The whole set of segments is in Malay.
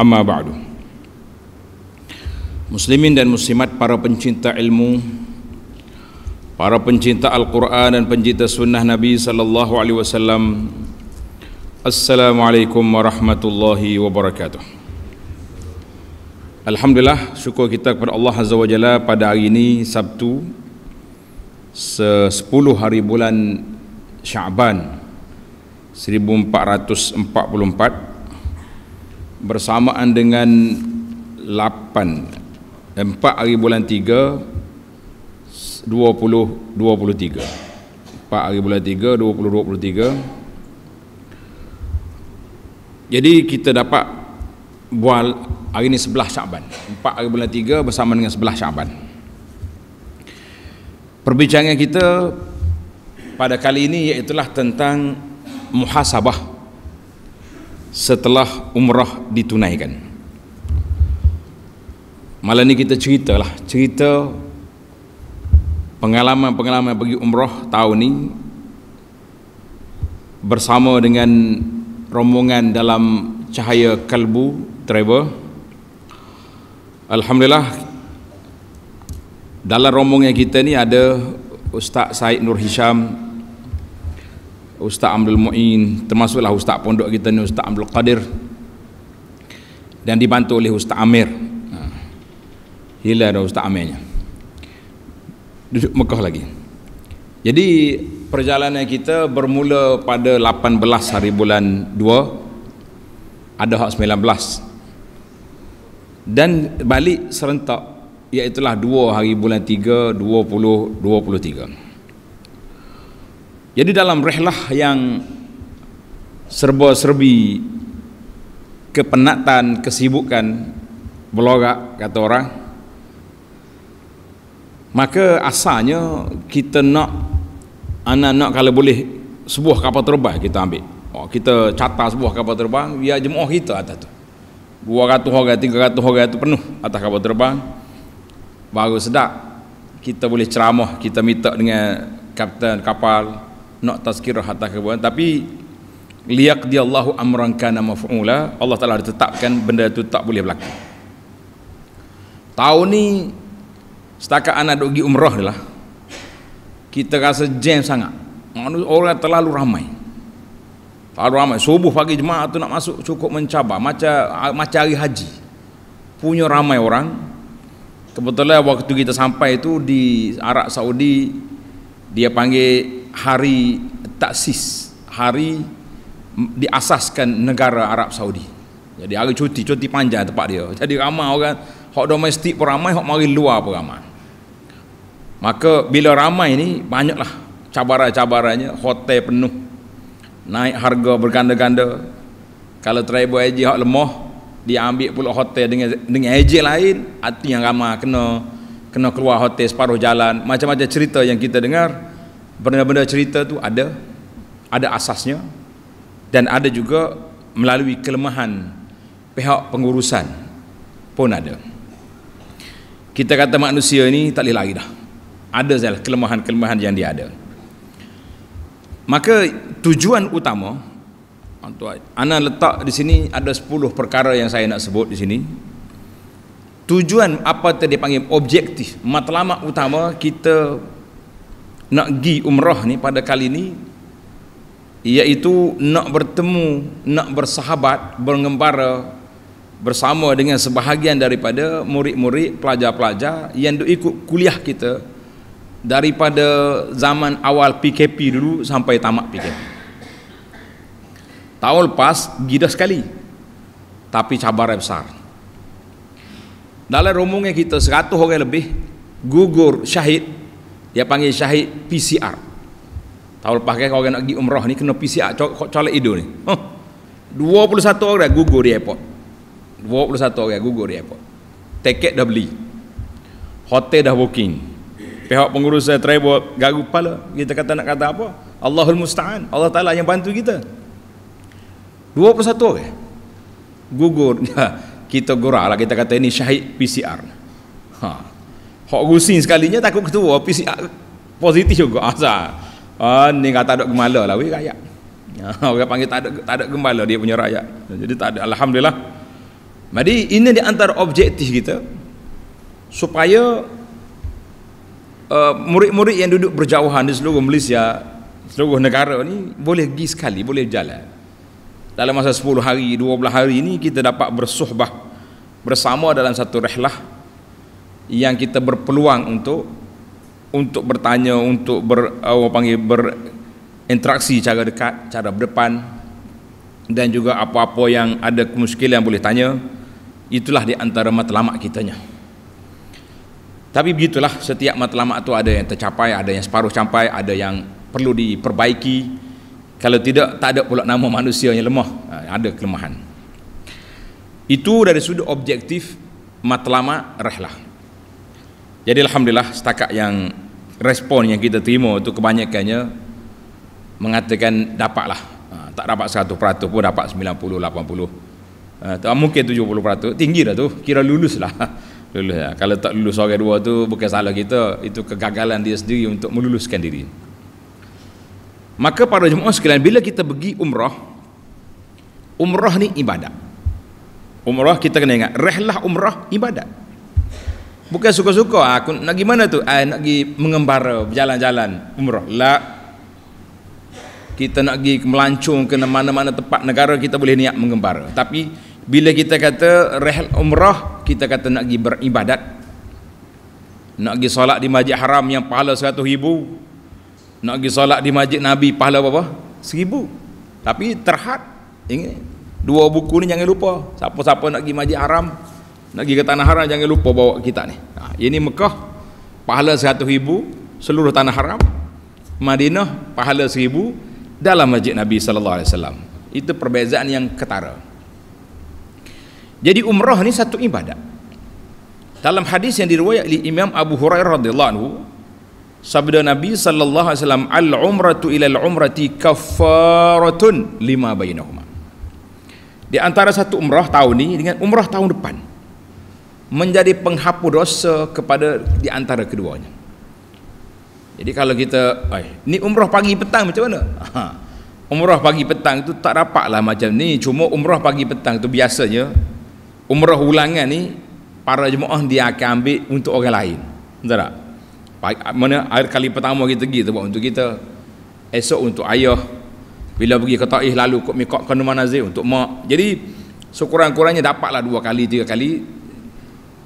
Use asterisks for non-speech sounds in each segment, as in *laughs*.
Amma ba'du Muslimin dan muslimat para pencinta ilmu Para pencinta Al-Quran dan pencinta sunnah Nabi Sallallahu Alaihi Wasallam. Assalamualaikum warahmatullahi wabarakatuh Alhamdulillah syukur kita kepada Allah Azza wa Jalla pada hari ini Sabtu sepuluh hari bulan Syaban 1444 bersamaan dengan 8 eh, empat hari bulan 3 2023, pak 4 hari bulan 3, 2023 Jadi kita dapat Bual hari ini 11 Syaban 4 hari bulan 3 bersama dengan 11 Syaban Perbincangan kita Pada kali ini iaitulah tentang Muhasabah setelah umrah ditunaikan malam ni kita ceritalah cerita pengalaman-pengalaman bagi umrah tahun ni bersama dengan rombongan dalam cahaya kalbu travel Alhamdulillah dalam rombongan kita ni ada Ustaz Said Nur Hisham Ustaz Abdul Mu'in termasuklah Ustaz Pondok kita ni Ustaz Abdul Qadir dan dibantu oleh Ustaz Amir ha. hilang Ustaz Amirnya duduk Mekah lagi jadi perjalanan kita bermula pada 18 hari bulan 2 ada hak 19 dan balik serentak iaitulah 2 hari bulan 3 20 23 jadi dalam rehlah yang serba serbi kepenatan, kesibukan belogak kata orang maka asalnya kita nak anak-anak kalau boleh sebuah kapal terbang kita ambil oh, kita catat sebuah kapal terbang biar jemaah kita atas tu 200 orang, 300 orang itu penuh atas kapal terbang baru sedap kita boleh ceramah kita minta dengan kapten kapal nak tazkirah harta kekayaan tapi liak dia Allah amran kana maf'ula Allah Taala dah tetapkan benda itu tak boleh berlaku tahun ni setakat anak duk pergi umrah lah kita rasa jam sangat orang terlalu ramai terlalu ramai subuh pagi jemaah tu nak masuk cukup mencabar macam ah, macam hari haji punya ramai orang kebetulan waktu kita sampai tu di Arab Saudi dia panggil hari taksis hari diasaskan negara Arab Saudi jadi hari cuti cuti panjang tempat dia jadi ramai orang hak domestik pun ramai hak mari luar pun ramai maka bila ramai ni banyaklah cabaran-cabarannya hotel penuh naik harga berganda-ganda kalau travel agent hak lemah dia ambil pula hotel dengan dengan agent lain hati yang ramai kena kena keluar hotel separuh jalan macam-macam cerita yang kita dengar benda-benda cerita tu ada ada asasnya dan ada juga melalui kelemahan pihak pengurusan pun ada kita kata manusia ini tak boleh lagi dah ada saja kelemahan-kelemahan yang dia ada maka tujuan utama Ana letak di sini ada 10 perkara yang saya nak sebut di sini tujuan apa tadi panggil objektif matlamat utama kita nak gi umrah ni pada kali ni iaitu nak bertemu nak bersahabat mengembara bersama dengan sebahagian daripada murid-murid pelajar-pelajar yang duk ikut kuliah kita daripada zaman awal PKP dulu sampai tamat PKP tahun lepas gida sekali tapi cabaran besar dalam rombongan kita 100 orang lebih gugur syahid dia panggil syahid PCR tahu lepas kan orang nak pergi umrah ni kena PCR kok calik hidung ni huh. 21 orang dah gugur di airport 21 orang dah gugur di airport tiket dah beli hotel dah booking pihak pengurus saya travel garu kepala kita kata nak kata apa Allahul Musta'an Allah Ta'ala yang bantu kita 21 orang gugur *laughs* kita gurah lah kita kata ini syahid PCR ha. Hok gusin sekalinya takut ketua PC, ah, positif juga asa. Ah, ah ni kata ada gembala lah weh rakyat. *laughs* Ah, orang panggil tak ada tak ada gembala dia punya rakyat. Jadi tak ada alhamdulillah. Jadi ini di antara objektif kita supaya uh, murid-murid yang duduk berjauhan di seluruh Malaysia, seluruh negara ni boleh pergi sekali, boleh jalan. Dalam masa 10 hari, 12 hari ini kita dapat bersuhbah bersama dalam satu rehlah yang kita berpeluang untuk untuk bertanya untuk ber eh, apa panggil berinteraksi cara dekat cara berdepan dan juga apa-apa yang ada kemuskil yang boleh tanya itulah di antara matlamat kitanya tapi begitulah setiap matlamat tu ada yang tercapai ada yang separuh capai ada yang perlu diperbaiki kalau tidak tak ada pula nama manusia yang lemah ha, ada kelemahan itu dari sudut objektif matlamat rehlah jadi alhamdulillah setakat yang respon yang kita terima itu kebanyakannya mengatakan dapat dapatlah. Ha, tak dapat 100% pun dapat 90 80. Uh, tak mungkin 70% tinggi dah tu kira *laughs* lulus lah lulus ya kalau tak lulus orang dua tu bukan salah kita itu kegagalan dia sendiri untuk meluluskan diri maka para jemaah sekalian bila kita pergi umrah umrah ni ibadat umrah kita kena ingat rehlah umrah ibadat Bukan suka-suka ah, aku nak pergi mana tu? Ah nak pergi mengembara berjalan-jalan umrah. Lah kita nak pergi melancung ke mana-mana tempat negara kita boleh niat mengembara. Tapi bila kita kata rehel umrah, kita kata nak pergi beribadat. Nak pergi solat di Masjid Haram yang pahala 100,000. Nak pergi solat di Masjid Nabi pahala berapa? 1,000. Tapi terhad ini dua buku ni jangan lupa. Siapa-siapa nak pergi Masjid Haram, nak pergi ke tanah haram jangan lupa bawa kita ni ha, ini Mekah pahala 100 ribu seluruh tanah haram Madinah pahala 1000 dalam masjid Nabi sallallahu alaihi wasallam itu perbezaan yang ketara jadi umrah ni satu ibadat dalam hadis yang diriwayat oleh Imam Abu Hurairah radhiyallahu anhu sabda Nabi sallallahu alaihi wasallam al umratu ila al umrati kaffaratun lima bainahuma di antara satu umrah tahun ni dengan umrah tahun depan menjadi penghapus dosa kepada di antara keduanya. Jadi kalau kita, ai, ni umrah pagi petang macam mana? Ha, umrah pagi petang itu tak dapatlah macam ni. Cuma umrah pagi petang tu biasanya umrah ulangan ni para jemaah dia akan ambil untuk orang lain. Betul tak? Pagi, mana air kali pertama kita pergi tu buat untuk kita. Esok untuk ayah. Bila pergi ke Taif lalu kok mikok ke Numan Azim untuk mak. Jadi sekurang-kurangnya dapatlah dua kali, tiga kali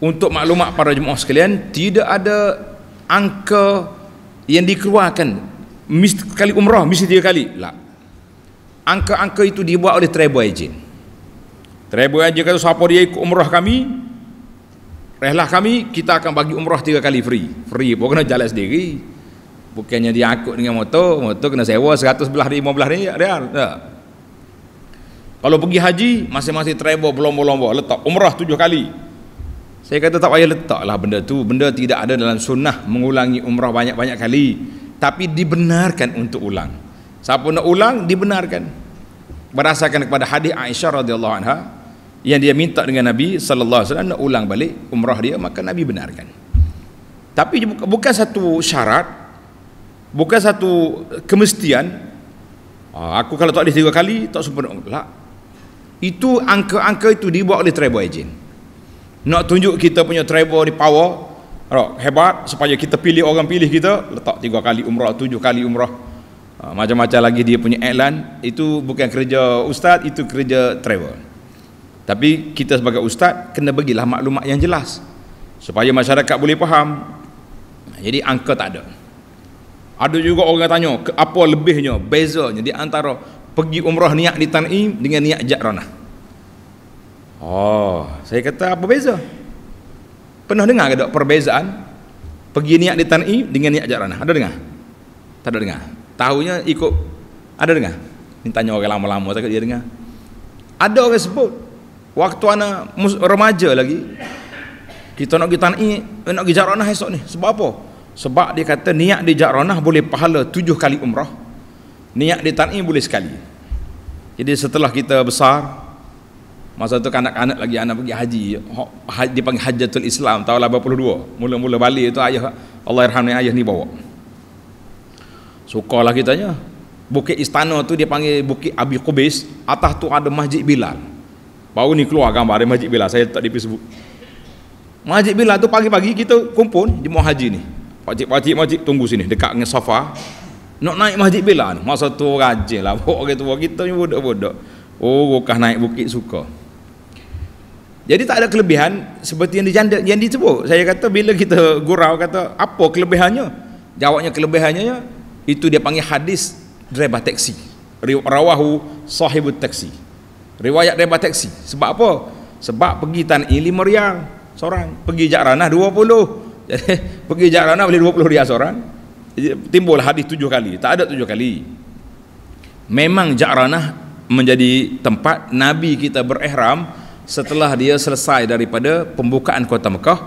untuk maklumat para jemaah sekalian tidak ada angka yang dikeluarkan mis, kali umrah mesti tiga kali lah angka-angka itu dibuat oleh travel agent travel agent kata siapa dia ikut umrah kami rehlah kami kita akan bagi umrah tiga kali free free Bukan kena jalan sendiri bukannya dia angkut dengan motor motor kena sewa 100 belah ni 15 ni real tak kalau pergi haji masing-masing travel berlomba-lomba letak umrah tujuh kali saya kata tak payah letaklah benda tu. Benda tidak ada dalam sunnah mengulangi umrah banyak-banyak kali. Tapi dibenarkan untuk ulang. Siapa nak ulang, dibenarkan. Berdasarkan kepada hadis Aisyah radhiyallahu anha yang dia minta dengan Nabi sallallahu alaihi nak ulang balik umrah dia maka Nabi benarkan. Tapi bukan satu syarat bukan satu kemestian ah, aku kalau tak boleh tiga kali tak sempurna lah. itu angka-angka itu dibuat oleh travel agent nak tunjuk kita punya travel ni power roh, hebat supaya kita pilih orang pilih kita letak tiga kali umrah tujuh kali umrah ah, macam-macam lagi dia punya iklan itu bukan kerja ustaz itu kerja travel tapi kita sebagai ustaz kena bagilah maklumat yang jelas supaya masyarakat boleh faham jadi angka tak ada ada juga orang tanya apa lebihnya bezanya di antara pergi umrah niat di tanim dengan niat jakranah Oh, saya kata apa beza? Pernah dengar ke tak perbezaan pergi niat di tanah dengan niat ajak ranah? Ada dengar? Tak ada dengar. Tahunya ikut ada dengar? Ni tanya orang lama-lama tak dia dengar. Ada orang sebut waktu anak remaja lagi kita nak pergi tanah eh, nak pergi jaranah esok ni. Sebab apa? Sebab dia kata niat di jaranah boleh pahala tujuh kali umrah. Niat di tanah boleh sekali. Jadi setelah kita besar, Masa tu kanak-kanak lagi anak pergi haji. haji panggil hajatul Islam tahun 82. Mula-mula balik tu ayah Allah irhamnya ayah ni bawa. Sukalah kitanya. Bukit istana tu dia panggil Bukit Abi Qubais, atas tu ada Masjid Bilal. Baru ni keluar gambar dari Masjid Bilal, saya tak di Facebook. Masjid Bilal tu pagi-pagi kita kumpul jemaah haji ni. Pakcik-pakcik masjid tunggu sini dekat dengan Safa. Nak naik Masjid Bilal ni. Masa tu rajinlah *laughs* bawa kita ni budak-budak. Oh, bukan naik bukit suka. Jadi tak ada kelebihan seperti yang dijanda yang disebut. Saya kata bila kita gurau kata apa kelebihannya? Jawabnya kelebihannya ya, itu dia panggil hadis driver taksi. Rawahu sahibut taksi. Riwayat driver taksi. Sebab apa? Sebab pergi tan ini 5 seorang, pergi jak ranah 20. Jadi pergi jak ranah boleh 20 riang seorang. Timbul hadis 7 kali. Tak ada 7 kali. Memang jak ranah menjadi tempat Nabi kita berihram setelah dia selesai daripada pembukaan kota Mekah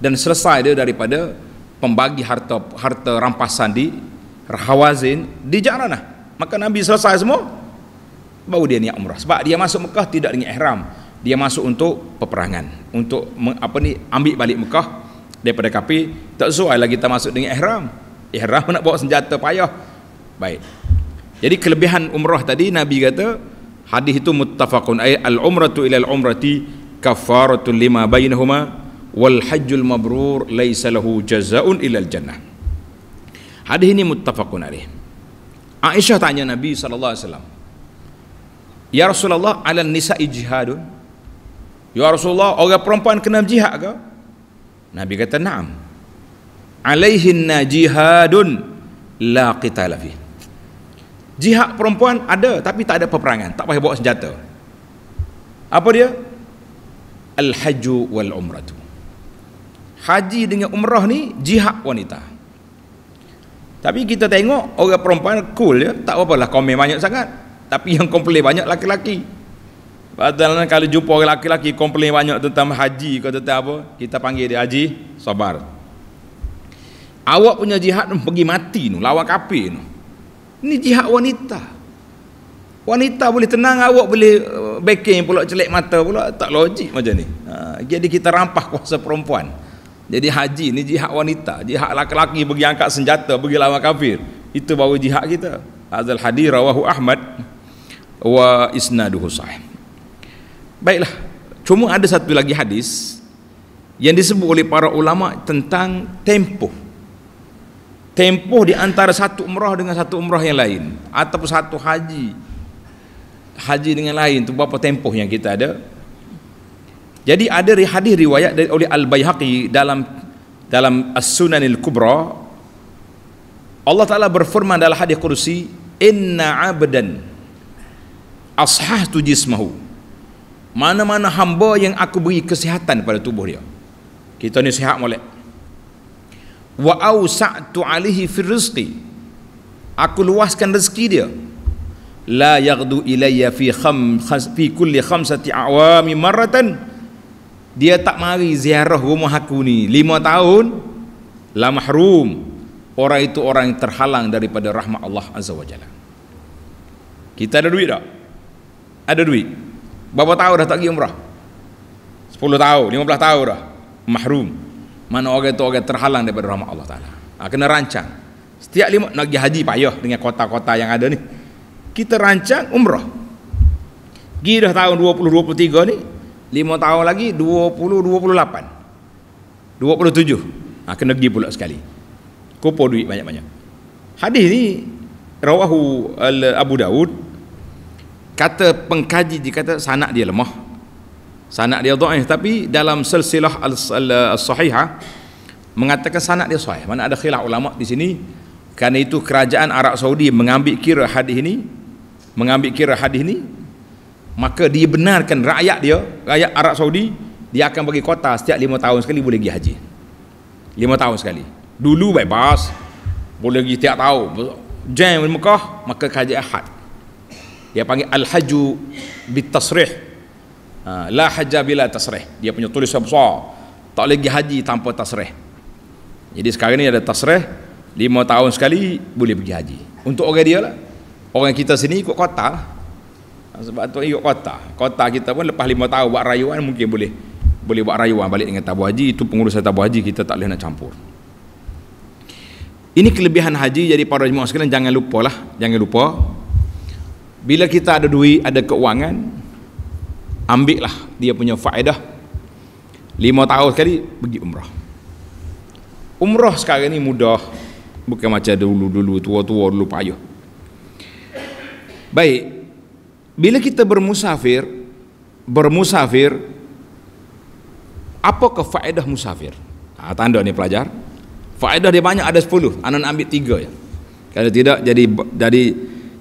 dan selesai dia daripada pembagi harta harta rampasan di Rahawazin di Jarana. Maka Nabi selesai semua baru dia niat umrah. Sebab dia masuk Mekah tidak dengan ihram. Dia masuk untuk peperangan, untuk apa ni ambil balik Mekah daripada kapi tak sesuai lagi kita masuk dengan ihram. Ihram nak bawa senjata payah. Baik. Jadi kelebihan umrah tadi Nabi kata hadis itu muttafaqun ay al umratu ila al umrati kafaratul lima bainahuma wal hajjul mabrur laisa lahu jazaun ila al jannah hadis ini muttafaqun alaih Aisyah tanya Nabi sallallahu alaihi wasallam Ya Rasulullah ala nisa jihadun Ya Rasulullah orang perempuan kena jihad ke Nabi kata na'am alaihinna jihadun la qitala fihi jihad perempuan ada tapi tak ada peperangan tak payah bawa senjata apa dia al-hajju wal umratu haji dengan umrah ni jihad wanita tapi kita tengok orang perempuan cool ya tak apa lah. komen banyak sangat tapi yang komplain banyak laki-laki padahal kalau jumpa orang laki-laki komplain banyak tentang haji ke tentang apa kita panggil dia haji sabar awak punya jihad pergi mati tu lawan kafir tu ini jihad wanita. Wanita boleh tenang, awak boleh uh, backing pula, celik mata pula. Tak logik macam ni. Ha, jadi kita rampah kuasa perempuan. Jadi haji ni jihad wanita. Jihad laki-laki bagi angkat senjata, bagi lawan kafir. Itu bawa jihad kita. Azal hadir rawahu Ahmad wa isnaduhu sahih. Baiklah. Cuma ada satu lagi hadis yang disebut oleh para ulama tentang tempoh tempoh di antara satu umrah dengan satu umrah yang lain atau satu haji haji dengan lain tu berapa tempoh yang kita ada jadi ada hadis riwayat dari oleh Al Baihaqi dalam dalam As Sunanil Kubra Allah Taala berfirman dalam hadis kursi Inna abdan ashah tu jismahu mana mana hamba yang aku beri kesihatan pada tubuh dia kita ni sihat molek wa awsa'tu alaihi fir rizqi aku luaskan rezeki dia la yaghdu ilayya fi kham fi kulli khamsati awami marratan dia tak mari ziarah rumah aku ni lima tahun la mahrum orang itu orang yang terhalang daripada rahmat Allah azza wajalla kita ada duit tak ada duit berapa tahun dah tak pergi umrah 10 tahun 15 tahun dah mahrum mana orang itu orang terhalang daripada rahmat Allah Ta'ala ha, kena rancang setiap lima nak pergi haji payah dengan kota-kota yang ada ni kita rancang umrah pergi dah tahun 2023 ni Lima tahun lagi 2028 27 ha, kena pergi pula sekali kumpul duit banyak-banyak hadis ni rawahu al Abu Daud kata pengkaji dia kata sanak dia lemah sanad dia dhaif tapi dalam silsilah al-sahihah mengatakan sanad dia sahih mana ada khilaf ulama di sini kerana itu kerajaan Arab Saudi mengambil kira hadis ini mengambil kira hadis ini maka dibenarkan rakyat dia rakyat Arab Saudi dia akan bagi kota setiap lima tahun sekali boleh pergi haji lima tahun sekali dulu bebas boleh pergi setiap tahun jam di Mekah maka kerajaan had dia panggil al-haju bittasrih. Ha, la hajjah bila tasreh. dia punya tulisan besar tak boleh pergi haji tanpa tasreh. jadi sekarang ni ada tasreh 5 tahun sekali boleh pergi haji untuk orang dia lah orang kita sini ikut kota lah. ha, sebab tu ikut kota kota kita pun lepas 5 tahun buat rayuan mungkin boleh boleh buat rayuan balik dengan tabu haji itu pengurusan tabu haji kita tak boleh nak campur ini kelebihan haji jadi para jemaah sekalian jangan lupa lah, jangan lupa bila kita ada duit ada keuangan ambil lah dia punya faedah lima tahun sekali pergi umrah umrah sekarang ni mudah bukan macam dulu-dulu tua-tua dulu payuh baik bila kita bermusafir bermusafir apa ke faedah musafir ha, tanda ni pelajar faedah dia banyak ada sepuluh, anak ambil tiga ya. kalau tidak jadi jadi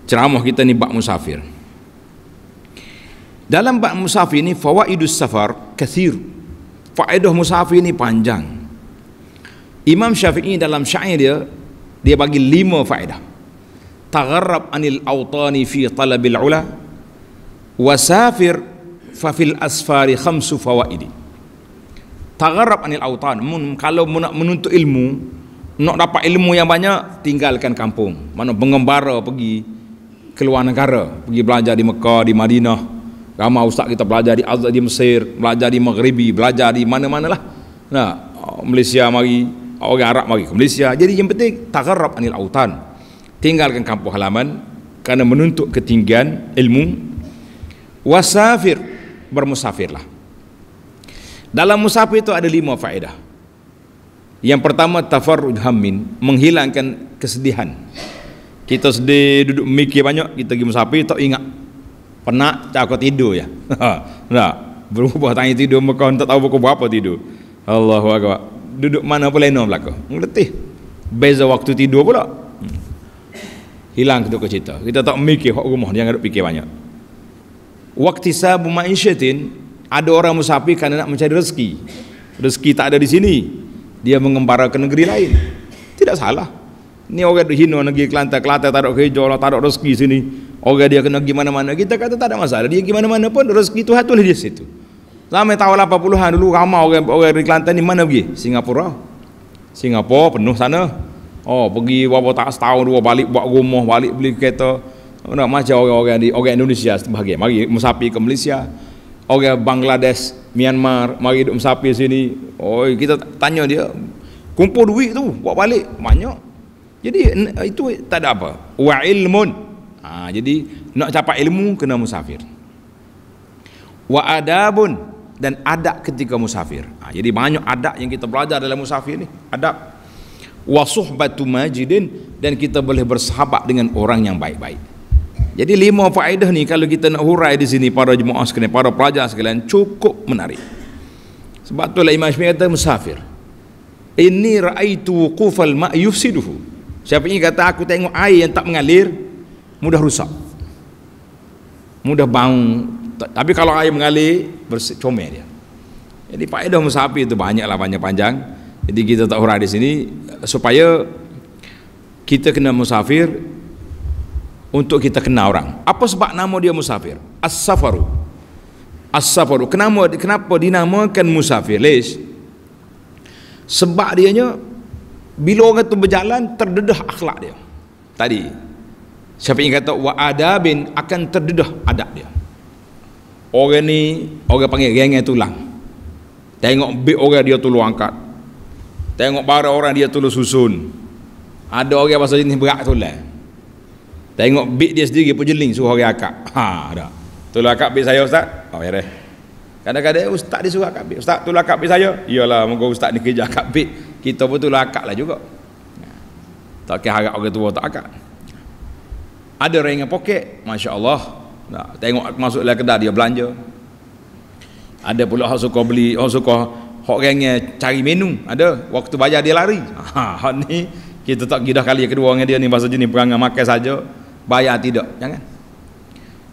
ceramah kita ni bak musafir dalam bab musafir ini fawaidus safar kathir. Faedah musafir ini panjang. Imam Syafi'i dalam syair dia dia bagi lima faedah. Tagharrab anil autani fi talabil ula wasafir fa fil asfari khamsu fawaid. Tagharrab anil awtan mun kalau nak menuntut ilmu nak dapat ilmu yang banyak tinggalkan kampung. Mana mengembara pergi ke luar negara, pergi belajar di Mekah, di Madinah, Ramai ustaz kita belajar di Azad di Mesir, belajar di Maghribi, belajar di mana-mana lah. Nah, Malaysia mari, orang Arab mari ke Malaysia. Jadi yang penting, takharab anil autan. Tinggalkan kampung halaman kerana menuntut ketinggian ilmu. Wasafir, bermusafir lah. Dalam musafir itu ada lima faedah. Yang pertama, tafarruj hammin, menghilangkan kesedihan. Kita sedih, duduk mikir banyak, kita pergi musafir, tak ingat penak tak aku tidur ya ha, tak belum buat tanya tidur mereka tak tahu pukul berapa tidur Allahu Akbar duduk mana pun lena belakang ngeletih beza waktu tidur pula hmm. hilang kita kecita kita tak mikir kok rumah jangan duduk fikir banyak waktu sabu ma'isyatin ada orang musafir karena nak mencari rezeki rezeki tak ada di sini dia mengembara ke negeri lain tidak salah Ni orang di hino negeri Kelantan Kelantan tak ada kerja lah, tak ada rezeki sini Orang dia kena gimana-mana Kita kata tak ada masalah Dia gimana-mana pun rezeki Tuhan tulis dia situ Lama tahun 80-an dulu Ramai orang, orang di Kelantan ni mana pergi? Singapura Singapura penuh sana Oh pergi berapa tak setahun dua Balik buat rumah Balik beli kereta oh, Nak macam orang-orang di orang Indonesia sebahagian Mari musapi ke Malaysia Orang Bangladesh Myanmar Mari duduk musapi sini Oh kita tanya dia Kumpul duit tu Buat balik Banyak jadi itu tak ada apa. Wa ilmun Ha, jadi nak capai ilmu kena musafir. Wa adabun dan adab ketika musafir. Ha, jadi banyak adab yang kita belajar dalam musafir ni, adab. Wa suhbatu majidin dan kita boleh bersahabat dengan orang yang baik-baik. Jadi lima faedah ni kalau kita nak hurai di sini para jemaah sekalian, para pelajar sekalian cukup menarik. Sebab itulah Imam Syafi'i kata musafir. Ini raaitu wuquf al-ma' yufsiduhu. Siapa ini kata aku tengok air yang tak mengalir, mudah rusak mudah bau tapi kalau air mengalir bersih comel dia jadi faedah musafir itu banyaklah banyak panjang jadi kita tak hurai di sini supaya kita kena musafir untuk kita kenal orang apa sebab nama dia musafir as-safaru as-safaru kenapa kenapa dinamakan musafir leis sebab dianya bila orang tu berjalan terdedah akhlak dia tadi Siapa yang kata wa adabin akan terdedah adab dia. Orang ni orang panggil rengeng tulang. Tengok big orang dia tolong angkat. Tengok barang orang dia tolong susun. Ada orang pasal jenis berat tulah. Tengok big dia sendiri pun jeling suruh orang akak. Ha, ada. Tolong akak big saya ustaz. Oh, ya deh. Kadang-kadang ustaz dia suruh akak big. Ustaz tolong akak big saya. Iyalah, moga ustaz ni kerja akak big. Kita pun tolong akak lah juga. Tak kira harap orang tua tak akak ada orang ingat poket Masya Allah nah, tengok masuk dalam kedai dia belanja ada pula orang suka beli orang suka orang yang cari menu ada waktu bayar dia lari *laughs* ha, ni kita tak gidah kali yang kedua dengan dia ni bahasa jenis perangai makan saja bayar tidak jangan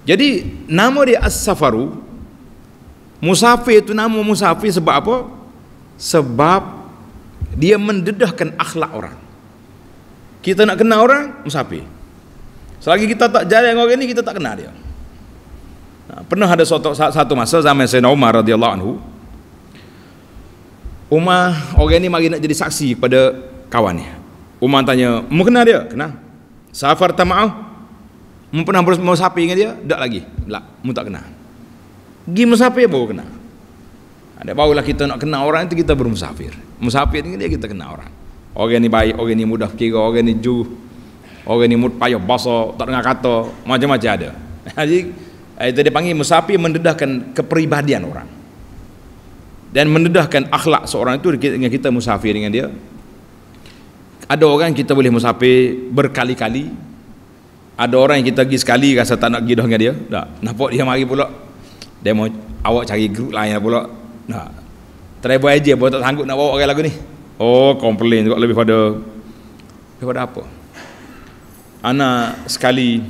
jadi nama dia As-Safaru Musafir itu nama Musafir sebab apa? Sebab dia mendedahkan akhlak orang. Kita nak kenal orang, Musafir. Selagi kita tak jalan dengan orang ni kita tak kenal dia. Nah, ha, pernah ada satu, satu masa zaman Sayyidina Umar radhiyallahu anhu. Umar orang ini mari nak jadi saksi kepada kawannya. Umar tanya, "Mu kenal dia?" "Kenal." "Safar tama'ah?" "Mu pernah sapi? dengan dia?" "Tak lagi." "Tak, lah, mu tak kenal." "Gi ya baru kenal." Ada barulah kita nak kenal orang itu kita bermusafir. Musafir dengan dia kita kenal orang. Orang ini baik, orang ini mudah fikir, orang ini jujur orang ni mut payah bahasa tak dengar kata macam-macam ada *laughs* jadi eh, itu dia panggil musafir mendedahkan kepribadian orang dan mendedahkan akhlak seorang itu dengan kita musafir dengan dia ada orang yang kita boleh musafir berkali-kali ada orang yang kita pergi sekali rasa tak nak pergi dengan dia tak nampak dia mari pula dia mau awak cari grup lain lah pula tak travel aja pun tak sanggup nak bawa orang lagu ni oh komplain juga lebih pada lebih pada apa Ana sekali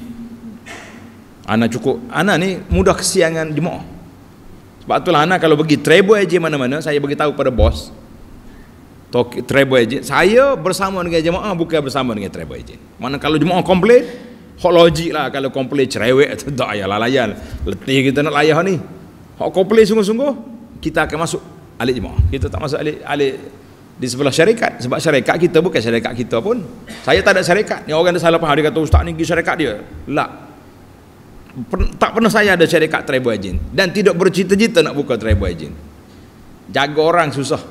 Ana cukup Ana ni mudah kesiangan jemaah Sebab itulah Ana kalau pergi travel aja mana-mana Saya bagi tahu pada bos Travel aja Saya bersama dengan jemaah Bukan bersama dengan travel aja Mana kalau jemaah komplain Hak logik lah kalau komplain cerewet atau *laughs* tak ayalah layan Letih kita nak layah ni Hak komplain sungguh-sungguh Kita akan masuk alik jemaah Kita tak masuk alik, alik di sebelah syarikat sebab syarikat kita bukan syarikat kita pun saya tak ada syarikat ni orang ada salah faham dia kata ustaz ni pergi syarikat dia tak lah. tak pernah saya ada syarikat travel agent dan tidak bercita-cita nak buka travel agent jaga orang susah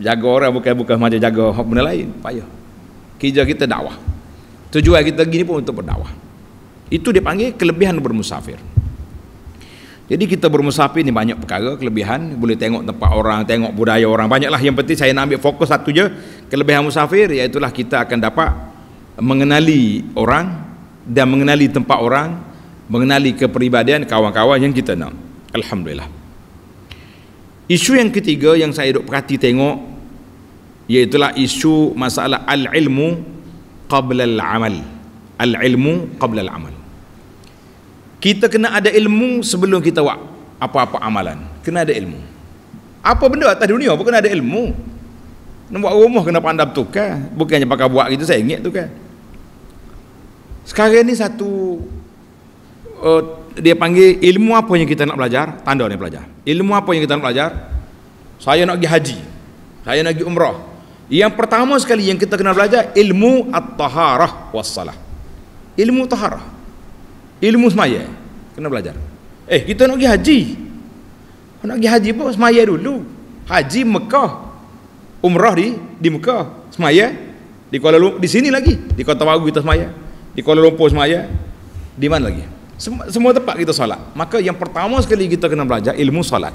jaga orang bukan bukan macam jaga benda lain payah kerja kita dakwah tujuan kita gini pun untuk berdakwah itu dipanggil kelebihan bermusafir jadi kita bermusafir ini banyak perkara, kelebihan, boleh tengok tempat orang, tengok budaya orang, banyaklah. Yang penting saya nak ambil fokus satu je, kelebihan musafir iaitu kita akan dapat mengenali orang dan mengenali tempat orang, mengenali kepribadian kawan-kawan yang kita nak. Alhamdulillah. Isu yang ketiga yang saya duk perhati tengok iaitu isu masalah al-ilmu qabla al-amal. Al-ilmu qabla al-amal kita kena ada ilmu sebelum kita buat apa-apa amalan kena ada ilmu apa benda atas dunia pun kena ada ilmu nak buat rumah kena pandai tukar bukannya pakai buat gitu saya ingat tukar sekarang ni satu uh, dia panggil ilmu apa yang kita nak belajar tanda dia belajar ilmu apa yang kita nak belajar saya nak pergi haji saya nak pergi umrah yang pertama sekali yang kita kena belajar ilmu at-taharah wassalah ilmu taharah Ilmu semaya Kena belajar Eh kita nak pergi haji Nak pergi haji pun semaya dulu Haji Mekah Umrah di di Mekah Semaya Di Kuala Lumpur Di sini lagi Di Kota Baru kita semaya Di Kuala Lumpur semaya Di mana lagi semua, semua tempat kita solat Maka yang pertama sekali kita kena belajar ilmu salat,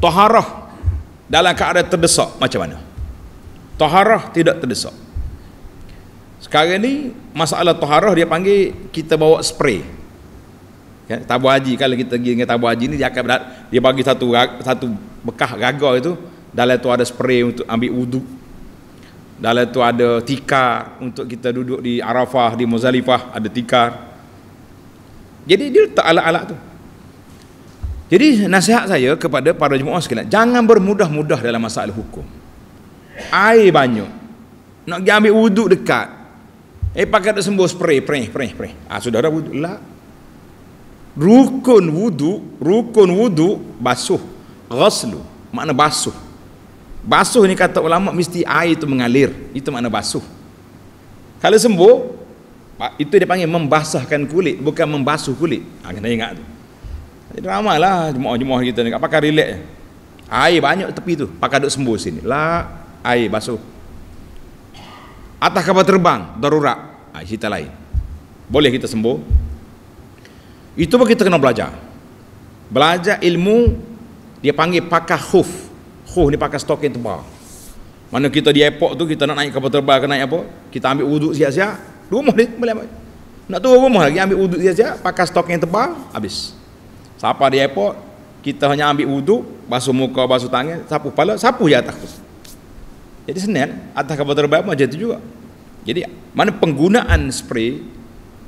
Toharah Dalam keadaan terdesak macam mana Toharah tidak terdesak sekarang ni masalah taharah dia panggil kita bawa spray. ya, kan? tabu haji kalau kita pergi dengan tabu haji ni dia akan dia bagi satu satu bekah gaga itu dalam tu ada spray untuk ambil wuduk. Dalam tu ada tikar untuk kita duduk di Arafah, di Muzalifah ada tikar. Jadi dia letak alat-alat tu. Jadi nasihat saya kepada para jemaah sekalian, jangan bermudah-mudah dalam masalah hukum. Air banyak. Nak pergi ambil wuduk dekat, Eh pakai dok sembuh spray, spray, spray, spray. Ah sudah dah lah. Rukun wudu, rukun wudu basuh. Ghaslu, makna basuh. Basuh ni kata ulama mesti air itu mengalir. Itu makna basuh. Kalau sembuh, itu dia panggil membasahkan kulit, bukan membasuh kulit. Ah ha, kena ingat tu. Ramailah jemaah-jemaah kita ni pakai relax. Air banyak tepi tu, pakai dok sembuh sini. Lah, air basuh atas kapal terbang darurat ha, cerita lain boleh kita sembuh itu pun kita kena belajar belajar ilmu dia panggil pakar khuf khuf ni pakar stok yang tebal mana kita di airport tu kita nak naik kapal terbang ke naik apa kita ambil wuduk siap-siap rumah ni boleh ambil nak turun rumah lagi ambil wuduk siap-siap pakar stok yang tebal habis sampai di airport kita hanya ambil wuduk basuh muka basuh tangan sapu kepala sapu je atas tu jadi Senin atas kapal terbang macam itu juga. Jadi mana penggunaan spray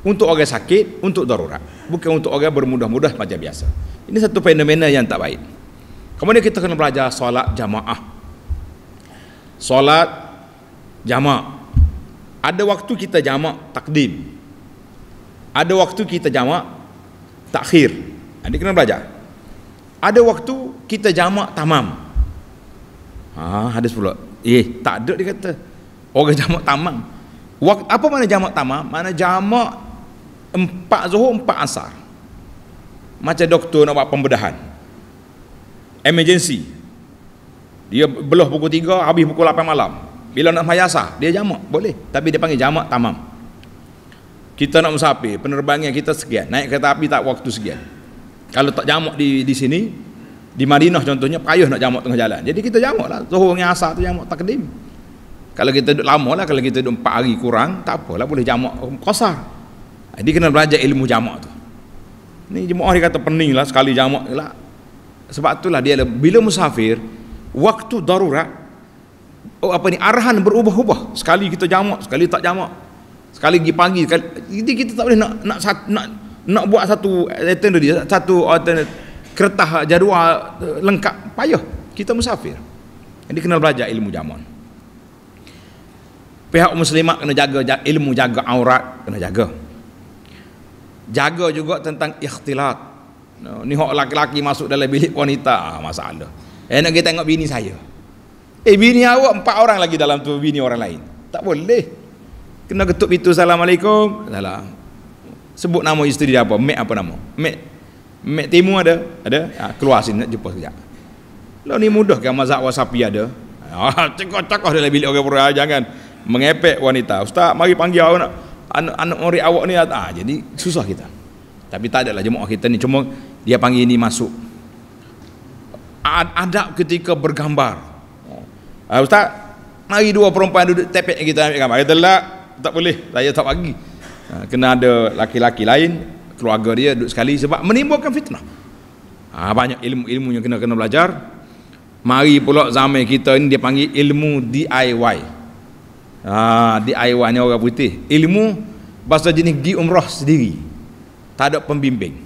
untuk orang sakit, untuk darurat. Bukan untuk orang bermudah-mudah macam biasa. Ini satu fenomena yang tak baik. Kemudian kita kena belajar solat jamaah. Solat jamaah. Ada waktu kita jamaah takdim. Ada waktu kita jamaah takhir. Ini kena belajar. Ada waktu kita jamaah tamam. Ah, hadis pula. Eh, tak ada dia kata. Orang jamak tamang. Apa mana jamak tamam? Mana jamak empat zuhur, empat asar. Macam doktor nak buat pembedahan. Emergency. Dia belah pukul tiga, habis pukul lapan malam. Bila nak semayah dia jamak. Boleh. Tapi dia panggil jamak tamam. Kita nak musafir, penerbangan kita sekian. Naik kereta api tak waktu sekian. Kalau tak jamak di di sini, di Madinah contohnya payuh nak jamak tengah jalan jadi kita jamak lah zuhur dengan asar tu jamak takdim kalau kita duduk lama lah kalau kita duduk empat hari kurang tak apalah boleh jamak kosar jadi ah, kena belajar ilmu jamak tu ni jemaah dia kata pening lah sekali jamak lah sebab itulah dia bila musafir waktu darurat oh apa ni arahan berubah-ubah sekali kita jamak sekali tak jamak sekali pergi pagi sekali, jadi kita tak boleh nak nak nak, nak buat satu itinerary satu alternative kertas jadual lengkap payah kita musafir jadi kena belajar ilmu jamun pihak muslimat kena jaga ilmu jaga aurat kena jaga jaga juga tentang ikhtilat ni hok laki-laki masuk dalam bilik wanita ah, masalah eh nak kita tengok bini saya eh bini awak empat orang lagi dalam tu bini orang lain tak boleh kena ketuk pintu assalamualaikum salam sebut nama isteri dia apa mek apa nama mek Mek Timu ada, ada. Ha, keluar sini nak jumpa sekejap. Lalu ni mudah ke mazhab wasapi ada? Ha, ah, *laughs* Cekot-cekot dalam bilik orang pura jangan mengepek wanita. Ustaz, mari panggil awak nak anak anak murid awak ni Ah, jadi susah kita. Tapi tak adalah jemaah kita ni cuma dia panggil ini masuk. Adab ketika bergambar. Ha, Ustaz, mari dua perempuan duduk tepek kita ambil gambar. Kita tak, boleh. Saya tak bagi. kena ada laki-laki lain keluarga dia duduk sekali sebab menimbulkan fitnah ha, banyak ilmu-ilmu yang kena-kena belajar mari pula zaman kita ini dia panggil ilmu DIY ha, DIY ni orang putih ilmu bahasa jenis di umrah sendiri tak ada pembimbing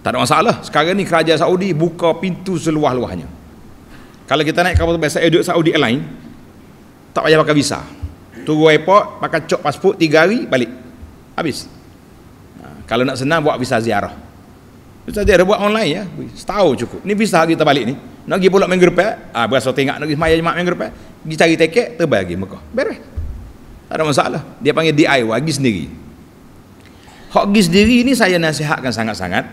tak ada masalah sekarang ni kerajaan Saudi buka pintu seluah-luahnya kalau kita naik kapal terbesar eh, Saudi Airline tak payah pakai visa turun airport pakai cok pasport 3 hari balik habis kalau nak senang buat visa ziarah visa ziarah buat online ya setahun cukup ni visa kita balik ni nak pergi pulak minggu depan eh. ah ha, berasa tengok nak pergi semayang jemaah minggu depan pergi cari tiket terbang lagi Mekah beres tak ada masalah dia panggil DIY pergi sendiri hak pergi sendiri ni saya nasihatkan sangat-sangat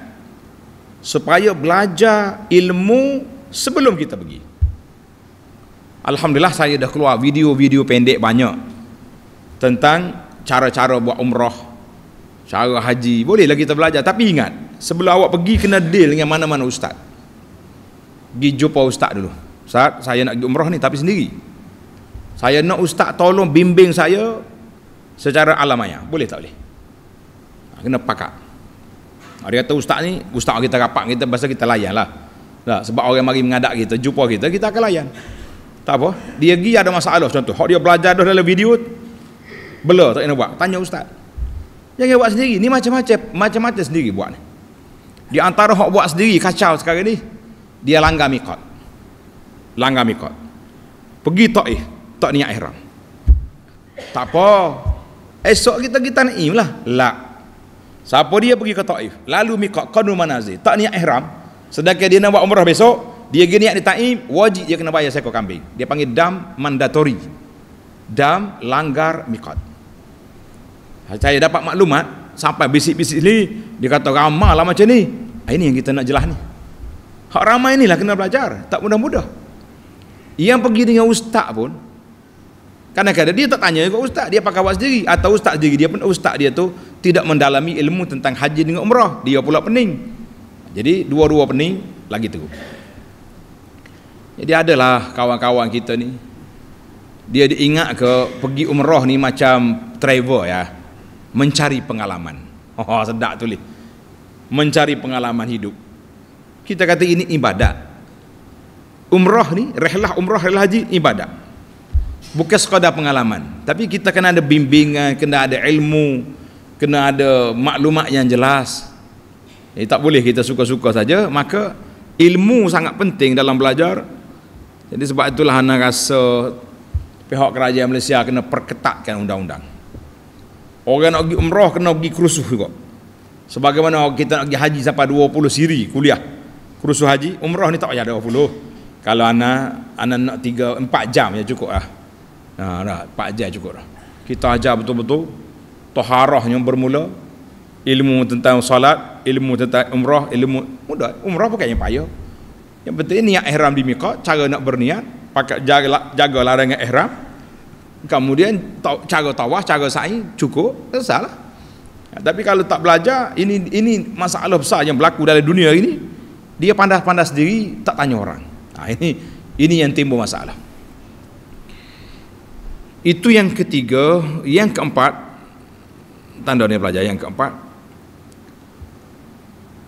supaya belajar ilmu sebelum kita pergi Alhamdulillah saya dah keluar video-video pendek banyak tentang cara-cara buat umrah cara haji bolehlah kita belajar tapi ingat sebelum awak pergi kena deal dengan mana-mana ustaz pergi jumpa ustaz dulu ustaz saya nak pergi umrah ni tapi sendiri saya nak ustaz tolong bimbing saya secara alamaya boleh tak boleh ha, kena pakar dia kata ustaz ni ustaz kita rapat kita bahasa kita layan lah tak, lah, sebab orang mari mengadak kita jumpa kita kita akan layan tak apa dia pergi ada masalah contoh kalau dia belajar dah dalam video bela tak nak buat tanya ustaz Jangan buat sendiri. Ni macam-macam macam-macam sendiri buat ni. Di antara hak buat sendiri kacau sekarang ni, dia langgar miqat. Langgar miqat. Pergi ta'if, eh, tak niat ihram. Tak apa. Esok kita kita ni lah. Lah. Siapa dia pergi ke ta'if, lalu miqat qanu manazil, tak niat ihram, sedangkan dia nak buat umrah besok, dia gini niat di ta'im, wajib dia kena bayar seekor kambing. Dia panggil dam mandatory. Dam langgar miqat saya dapat maklumat sampai bisik-bisik ni dia kata ramai lah macam ni ah, ini yang kita nak jelah ni hak ramai inilah kena belajar tak mudah-mudah yang pergi dengan ustaz pun kadang-kadang dia tak tanya ke ustaz dia pakai awak sendiri atau ustaz sendiri dia pun ustaz dia tu tidak mendalami ilmu tentang haji dengan umrah dia pula pening jadi dua-dua pening lagi teruk jadi adalah kawan-kawan kita ni dia diingat ke pergi umrah ni macam travel ya mencari pengalaman. *laughs* Oh, sedak tulis. Mencari pengalaman hidup. Kita kata ini ibadat. Umrah ni, rehlah umrah, rehlah haji, ibadat. Bukan sekadar pengalaman. Tapi kita kena ada bimbingan, kena ada ilmu, kena ada maklumat yang jelas. Eh, tak boleh kita suka-suka saja. Maka ilmu sangat penting dalam belajar. Jadi sebab itulah anak rasa pihak kerajaan Malaysia kena perketatkan undang-undang. Orang nak pergi umrah kena pergi kerusuh juga. Sebagaimana kita nak pergi haji sampai 20 siri kuliah. Kerusuh haji, umrah ni tak payah 20. Kalau ana ana nak 3 4 jam ya cukup lah. Ha nah, 4 jam cukup lah. Kita ajar betul-betul taharahnya bermula ilmu tentang salat, ilmu tentang umrah, ilmu mudah. Umrah bukan yang payah. Yang penting niat ihram di miqat, cara nak berniat, pakai jaga, jaga larangan ihram, Kemudian cara tawah, cara sa'i cukup, tersalah. Ya, tapi kalau tak belajar, ini ini masalah besar yang berlaku dalam dunia ini. Dia pandai-pandai sendiri, tak tanya orang. Nah, ha, ini ini yang timbul masalah. Itu yang ketiga, yang keempat tanda dia belajar. yang keempat.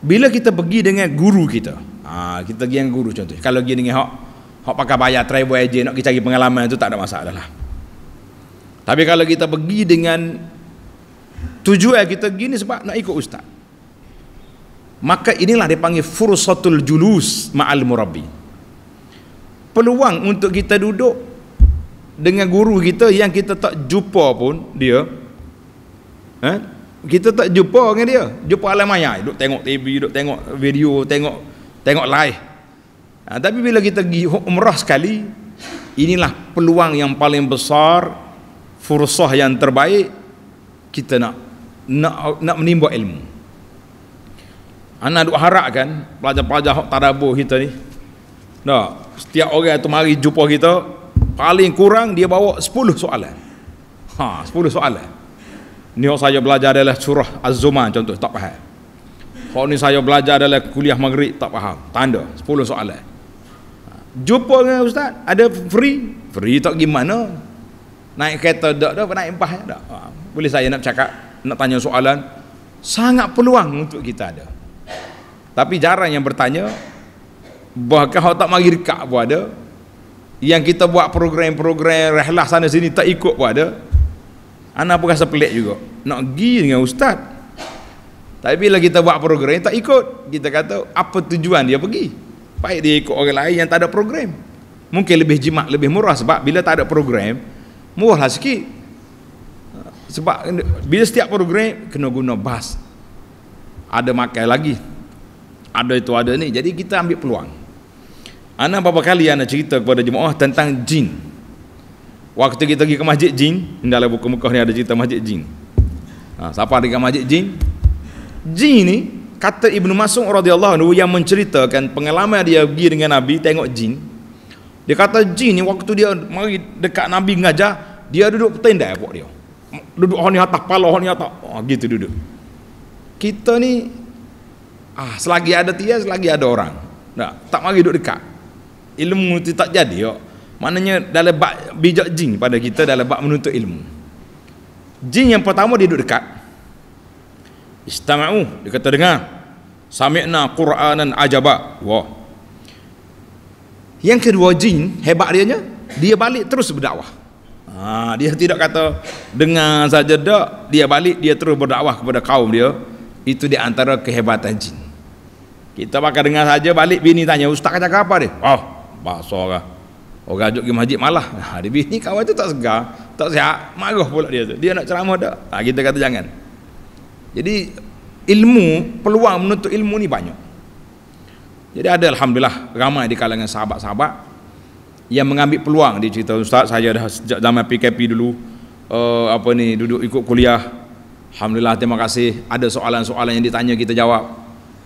Bila kita pergi dengan guru kita, ha, kita pergi dengan guru contoh. Kalau pergi dengan hok hok pakai bayar travel agent nak kita cari pengalaman itu tak ada masalah lah. Tapi kalau kita pergi dengan tujuan kita gini sebab nak ikut ustaz. Maka inilah dipanggil fursatul julus ma'al Murabi Peluang untuk kita duduk dengan guru kita yang kita tak jumpa pun dia. Eh? Kita tak jumpa dengan dia. Jumpa alam maya, duk tengok TV, duk tengok video, tengok tengok live. Ha, tapi bila kita pergi umrah sekali, inilah peluang yang paling besar fursah yang terbaik kita nak nak nak menimba ilmu. Anak duk harap kan pelajar-pelajar hok tadabbur kita ni. Nah, setiap orang tu mari jumpa kita paling kurang dia bawa 10 soalan. Ha, 10 soalan. Ni hok saya belajar adalah surah Az-Zumar contoh tak faham. Hok ni saya belajar adalah kuliah maghrib tak faham. Tanda 10 soalan. Jumpa dengan ustaz, ada free? Free tak gimana? naik kereta dak dak naik bas dak ah, boleh saya nak cakap nak tanya soalan sangat peluang untuk kita ada tapi jarang yang bertanya bahkan kalau tak mari dekat pun ada yang kita buat program-program rehlah sana sini tak ikut pun ada anak pun rasa pelik juga nak pergi dengan ustaz tapi bila kita buat program tak ikut kita kata apa tujuan dia pergi baik dia ikut orang lain yang tak ada program mungkin lebih jimat lebih murah sebab bila tak ada program murahlah sikit sebab bila setiap program kena guna bas ada makai lagi ada itu ada ni jadi kita ambil peluang Ana berapa kali Ana cerita kepada jemaah tentang jin waktu kita pergi ke masjid jin dalam buku muka ni ada cerita masjid jin ha, siapa ada masjid jin jin ni kata Ibnu Mas'ud radhiyallahu anhu yang menceritakan pengalaman dia pergi dengan Nabi tengok jin dia kata jin ni waktu dia mari dekat Nabi ngajar, dia duduk petindai buat dia. Duduk orang ni atas kepala orang ni atas. Oh, gitu duduk. Kita ni ah selagi ada tiang selagi ada orang. Tak tak mari duduk dekat. Ilmu tu tak jadi yok. Maknanya dalam bab bijak jin pada kita dalam bab menuntut ilmu. Jin yang pertama dia duduk dekat. Istama'u dia kata dengar. Sami'na Qur'anan ajaba. Wah, wow yang kedua jin hebat dia nya, dia balik terus berdakwah. Ha, dia tidak kata dengan saja dak, dia balik dia terus berdakwah kepada kaum dia. Itu di antara kehebatan jin. Kita pakai dengan saja balik bini tanya ustaz kata apa dia? Oh, bahasa kah? Orang ajuk pergi masjid malah. *laughs* Ha, dia bini kawan tu tak segar, tak sihat, marah pula dia tu. Dia nak ceramah dak. Ha, kita kata jangan. Jadi ilmu, peluang menuntut ilmu ni banyak. Jadi ada alhamdulillah ramai di kalangan sahabat-sahabat yang mengambil peluang di cerita ustaz saya dah sejak zaman PKP dulu uh, apa ni duduk ikut kuliah. Alhamdulillah terima kasih ada soalan-soalan yang ditanya kita jawab.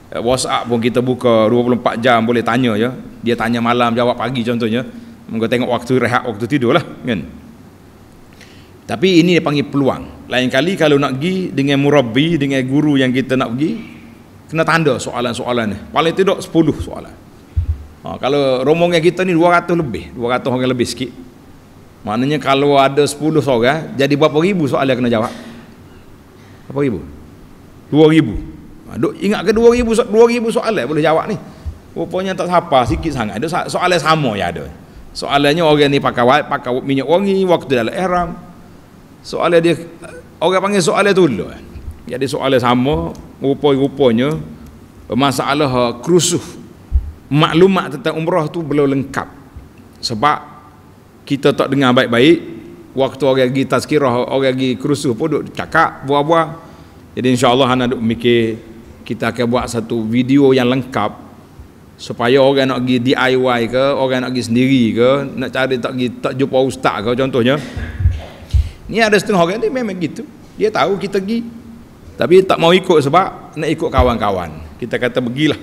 Eh, WhatsApp pun kita buka 24 jam boleh tanya ya. Dia tanya malam jawab pagi contohnya. Moga tengok waktu rehat waktu tidur lah kan. Tapi ini dia panggil peluang. Lain kali kalau nak pergi dengan murabbi, dengan guru yang kita nak pergi, kena tanda soalan-soalan ni paling tidak 10 soalan ha, kalau rombongan kita ni 200 lebih 200 orang lebih sikit maknanya kalau ada 10 orang jadi berapa ribu soalan kena jawab berapa ribu 2 ribu ha, duk, ingat ke 2 ribu, 2 ribu soalan boleh jawab ni rupanya tak siapa sikit sangat ada soalan sama yang ada soalannya orang ni pakai pakai minyak wangi waktu dalam ihram soalan dia orang panggil soalan tu lah jadi soalan sama rupa-rupanya masalah eh, kerusuh maklumat tentang umrah tu belum lengkap sebab kita tak dengar baik-baik waktu orang pergi tazkirah orang pergi kerusuh pun duk cakap buah-buah jadi insyaAllah anak duk mikir kita akan buat satu video yang lengkap supaya orang nak pergi DIY ke orang nak pergi sendiri ke nak cari tak pergi tak jumpa ustaz ke contohnya ni ada setengah orang ni memang gitu dia tahu kita pergi tapi tak mau ikut sebab nak ikut kawan-kawan. Kita kata pergilah,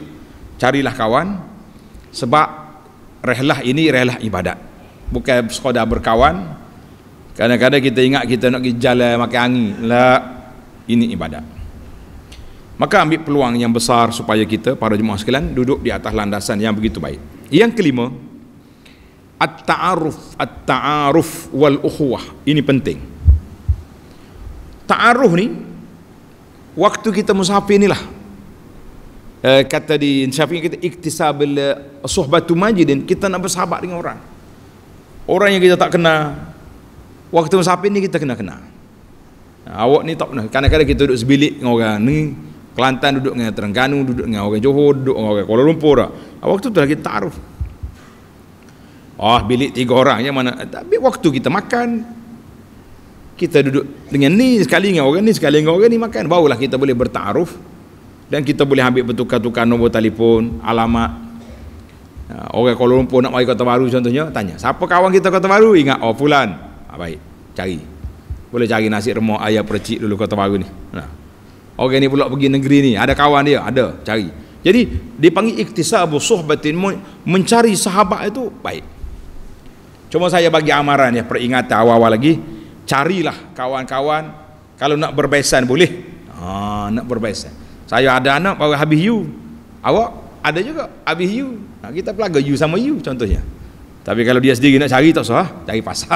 carilah kawan. Sebab rehlah ini rehlah ibadat. Bukan sekadar berkawan. Kadang-kadang kita ingat kita nak pergi jalan makan angin. Lah, ini ibadat. Maka ambil peluang yang besar supaya kita para jemaah sekalian duduk di atas landasan yang begitu baik. Yang kelima, at-ta'aruf, at-ta'aruf wal-ukhuwah. Ini penting. Ta'aruf ni waktu kita musafir inilah eh, kata di syafi'i kita iktisabil eh, suhbatu majidin kita nak bersahabat dengan orang orang yang kita tak kenal waktu musafir ni kita kena kenal nah, awak ni tak pernah kadang-kadang kita duduk sebilik dengan orang ni Kelantan duduk dengan Terengganu duduk dengan orang Johor duduk dengan orang Kuala Lumpur lah. Ah, waktu tu lah kita taruh Oh, bilik tiga orang yang mana? Tapi waktu kita makan, kita duduk dengan ni sekali dengan orang ni sekali dengan orang ni makan barulah kita boleh bertaruf dan kita boleh ambil bertukar-tukar nombor telefon alamat ha, orang Kuala Lumpur nak mari Kota Baru contohnya tanya siapa kawan kita Kota Baru ingat oh fulan ah, baik cari boleh cari nasi remuk ayam percik dulu Kota Baru ni nah. Ha. orang ni pula pergi negeri ni ada kawan dia ada cari jadi dipanggil iktisabu suhbatin mencari sahabat itu baik cuma saya bagi amaran ya peringatan awal-awal lagi carilah kawan-kawan kalau nak berbesan boleh ha, nak berbesan saya ada anak baru habis you awak ada juga habis you nah, kita pelaga you sama you contohnya tapi kalau dia sendiri nak cari tak usah ah. cari pasal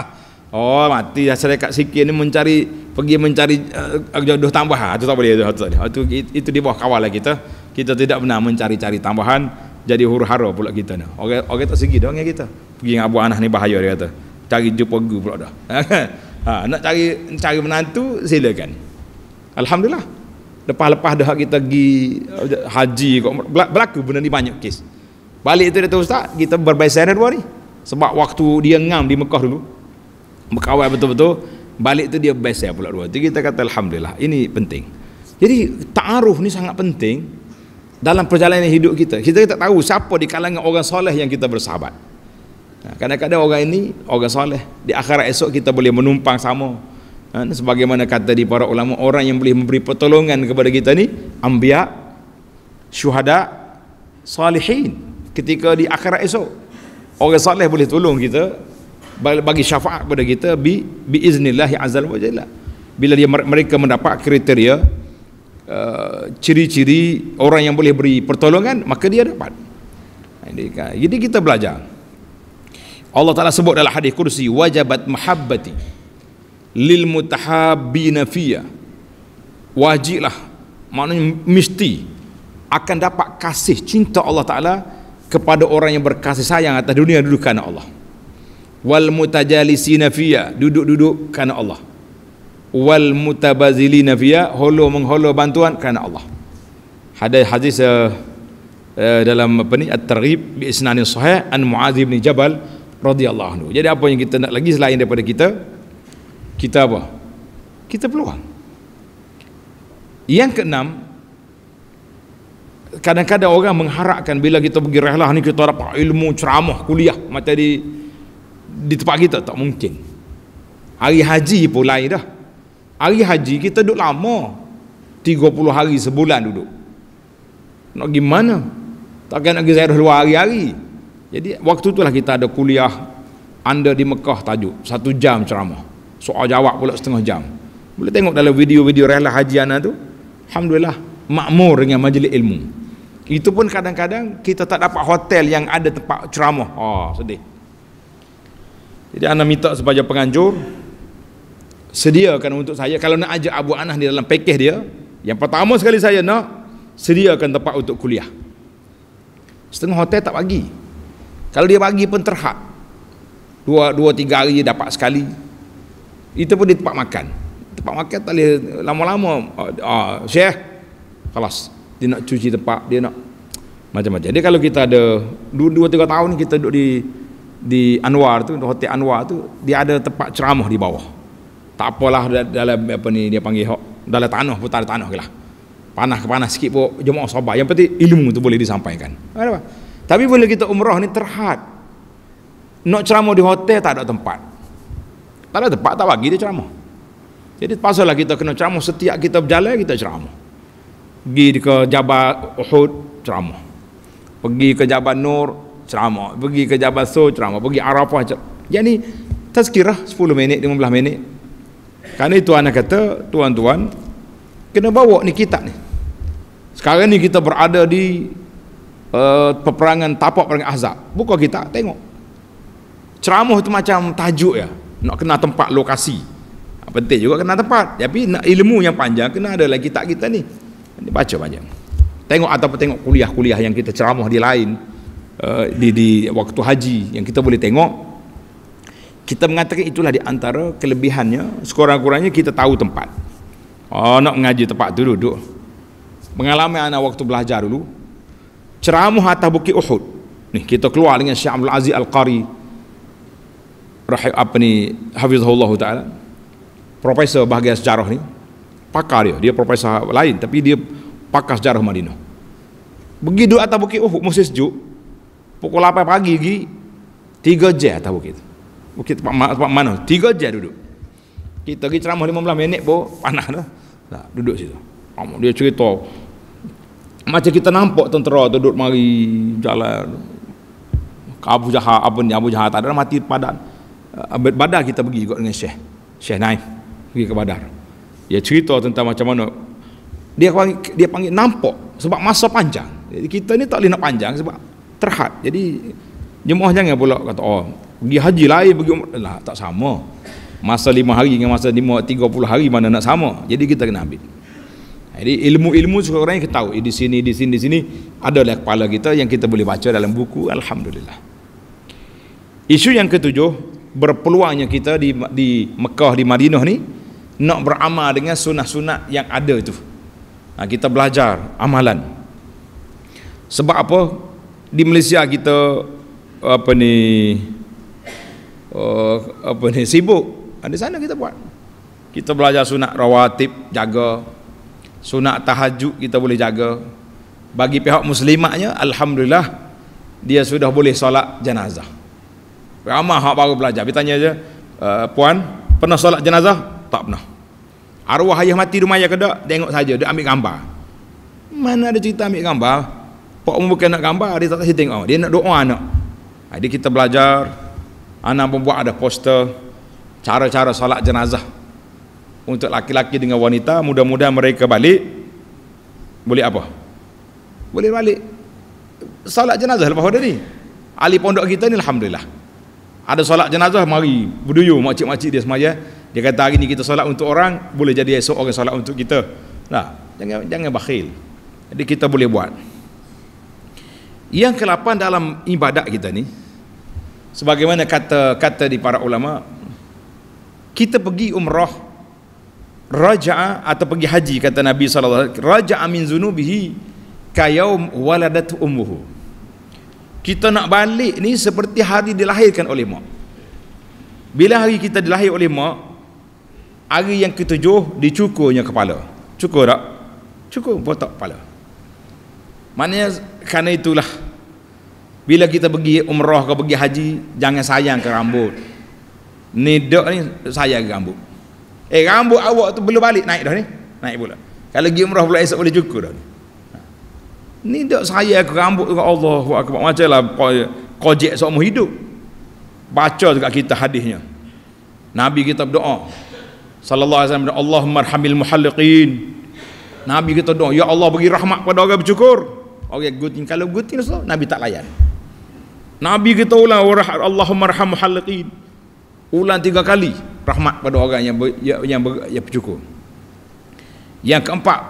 oh mati saya serikat sikit ni mencari pergi mencari uh, jodoh tambahan itu ah, tak boleh itu, itu, itu, itu di bawah kawal lah kita kita tidak pernah mencari-cari tambahan jadi huru hara pula kita ni orang, orang tak segi dah orang kita pergi dengan abu anah ni bahaya dia kata cari jumpa gu pula dah *laughs* ha, nak cari cari menantu silakan alhamdulillah lepas-lepas dah kita pergi uh, haji kok berlaku benda ni banyak kes balik tu Datuk Ustaz kita berbaisan dua hari sebab waktu dia ngam di Mekah dulu berkawal betul-betul balik tu dia best pula dua hari kita kata alhamdulillah ini penting jadi ta'aruf ni sangat penting dalam perjalanan hidup kita kita tak tahu siapa di kalangan orang soleh yang kita bersahabat Ha, kadang-kadang orang ini orang soleh. Di akhirat esok kita boleh menumpang sama. Ha, sebagaimana kata di para ulama orang yang boleh memberi pertolongan kepada kita ni ambia syuhada salihin ketika di akhirat esok orang soleh boleh tolong kita bagi syafaat kepada kita bi biiznillah azza wa jalla bila dia mereka mendapat kriteria uh, ciri-ciri orang yang boleh beri pertolongan maka dia dapat ha, kan. jadi kita belajar Allah Taala sebut dalam hadis kursi wajibat mahabbati lil mutahabbina fiya wajiblah maknanya mesti akan dapat kasih cinta Allah Taala kepada orang yang berkasih sayang atas dunia duduk karena Allah wal mutajalisina fiya duduk-duduk karena Allah wal mutabazilina fiya holo mengholo bantuan karena Allah hadis hadis uh, uh, dalam apa ni at-targhib bi isnanin sahih an muaz bin jabal radhiyallahu anhu. Jadi apa yang kita nak lagi selain daripada kita? Kita apa? Kita peluang. Yang keenam kadang-kadang orang mengharapkan bila kita pergi rehlah ni kita dapat ilmu ceramah kuliah macam di di tempat kita tak mungkin. Hari haji pun lain dah. Hari haji kita duduk lama. 30 hari sebulan duduk. Nak gimana? Takkan nak pergi ziarah luar hari-hari. Jadi waktu itulah kita ada kuliah anda di Mekah tajuk satu jam ceramah. Soal jawab pula setengah jam. Boleh tengok dalam video-video rela haji anak tu. Alhamdulillah makmur dengan majlis ilmu. Itu pun kadang-kadang kita tak dapat hotel yang ada tempat ceramah. oh, sedih. Jadi anak minta sebagai penganjur sediakan untuk saya kalau nak ajak Abu Anah di dalam pekeh dia, yang pertama sekali saya nak sediakan tempat untuk kuliah. Setengah hotel tak bagi. Kalau dia bagi pun terhad. Dua, dua, tiga hari dia dapat sekali. Itu pun di tempat makan. Tempat makan tak boleh lama-lama. Ah, ah Syekh, kelas. Dia nak cuci tempat, dia nak macam-macam. Jadi kalau kita ada dua, dua tiga tahun kita duduk di di Anwar tu, hotel Anwar tu, dia ada tempat ceramah di bawah. Tak apalah dalam apa ni dia panggil hok dalam tanah putar tanah lah panas ke panas sikit pun jemaah sabar yang penting ilmu tu boleh disampaikan tapi bila kita umrah ni terhad. Nak ceramah di hotel tak ada tempat. Tak ada tempat tak bagi dia ceramah. Jadi pasal pasalah kita kena ceramah setiap kita berjalan kita ceramah. Pergi ke Jabal Uhud ceramah. Pergi ke Jabal Nur ceramah. Pergi ke Jabal So ceramah. Pergi Arafah ceramah. Jadi tazkirah 10 minit 15 minit. Karena itu anak kata tuan-tuan kena bawa ni kitab ni. Sekarang ni kita berada di uh, peperangan tapak perang Azab buka kita tengok ceramah itu macam tajuk ya nak kena tempat lokasi ha, penting juga kena tempat tapi nak ilmu yang panjang kena ada lagi tak kita ni ni baca banyak tengok ataupun tengok kuliah-kuliah yang kita ceramah di lain uh, di, di waktu haji yang kita boleh tengok kita mengatakan itulah di antara kelebihannya sekurang-kurangnya kita tahu tempat oh nak mengaji tempat tu duduk pengalaman anak waktu belajar dulu ceramah atas bukit Uhud. Nih kita keluar dengan Syekh Abdul Aziz Al-Qari rahim apa ni hafizahullahu taala. Profesor bahagian sejarah ni pakar dia, dia profesor lain tapi dia pakar sejarah Madinah. Pergi duduk atas bukit Uhud musim sejuk pukul 8 pagi pergi 3 jam atas bukit Bukit tempat, tempat mana? 3 jam duduk. Kita pergi ceramah 15 minit pun panas dah. Tak, duduk situ. Dia cerita macam kita nampak tentera tu duduk mari jalan. Abu Jahal apa ni Abu Jahal tak ada mati padan. Abad ah, Badar kita pergi juga dengan Syekh. Syekh Naim pergi ke Badar. Dia cerita tentang macam mana dia panggil, dia panggil nampak sebab masa panjang. Jadi kita ni tak boleh nak panjang sebab terhad. Jadi jemaah jangan pula kata oh pergi haji lain pergi umrah lah tak sama. Masa lima hari dengan masa lima tiga puluh hari mana nak sama. Jadi kita kena ambil. Jadi ilmu-ilmu sekarang orang yang kita tahu eh, di sini, di sini, di sini adalah kepala kita yang kita boleh baca dalam buku. Alhamdulillah. Isu yang ketujuh berpeluangnya kita di di Mekah di Madinah ni nak beramal dengan sunnah-sunnah yang ada itu. Ha, kita belajar amalan. Sebab apa? Di Malaysia kita apa ni? Uh, apa ni sibuk. Ha, di sana kita buat. Kita belajar sunat rawatib, jaga sunat tahajud kita boleh jaga bagi pihak muslimatnya Alhamdulillah dia sudah boleh solat jenazah ramah hak baru belajar dia tanya je eh, puan pernah solat jenazah? tak pernah arwah ayah mati rumah ayah ke tak? tengok saja dia ambil gambar mana ada cerita ambil gambar pak umum bukan nak gambar dia tak kasi tengok dia nak doa anak jadi kita belajar anak pun buat ada poster cara-cara solat jenazah untuk laki-laki dengan wanita mudah-mudahan mereka balik boleh apa boleh balik solat jenazah lepas pada ni ahli pondok kita ni Alhamdulillah ada solat jenazah mari berduyu makcik-makcik dia semaya dia kata hari ni kita solat untuk orang boleh jadi esok orang solat untuk kita nah, jangan jangan bakhil jadi kita boleh buat yang ke-8 dalam ibadat kita ni sebagaimana kata kata di para ulama kita pergi umrah Raja atau pergi haji kata Nabi SAW Raja Amin zunubihi kayaum waladat umuhu kita nak balik ni seperti hari dilahirkan oleh mak bila hari kita dilahir oleh mak hari yang ketujuh dicukurnya kepala cukur tak? cukur botak kepala maknanya kerana itulah bila kita pergi umrah ke pergi haji jangan sayang ke rambut ni dok ni sayang ke rambut Eh rambut awak tu belum balik naik dah ni. Naik pula. Kalau pergi umrah pula esok boleh cukur dah ni. Ni tak saya ke rambut dengan Allah aku macam lah kojek seumur hidup. Baca juga kita hadisnya. Nabi kita berdoa. Sallallahu alaihi wasallam Allahumma arhamil muhalliqin. Nabi kita doa, ya Allah bagi rahmat pada orang bercukur. Orang okay, guting kalau guting so, Nabi tak layan. Nabi kita ulang Allahumma arham muhalliqin. Ulang tiga kali rahmat pada orang yang ber, yang yang, ber, yang bercukur. Yang keempat,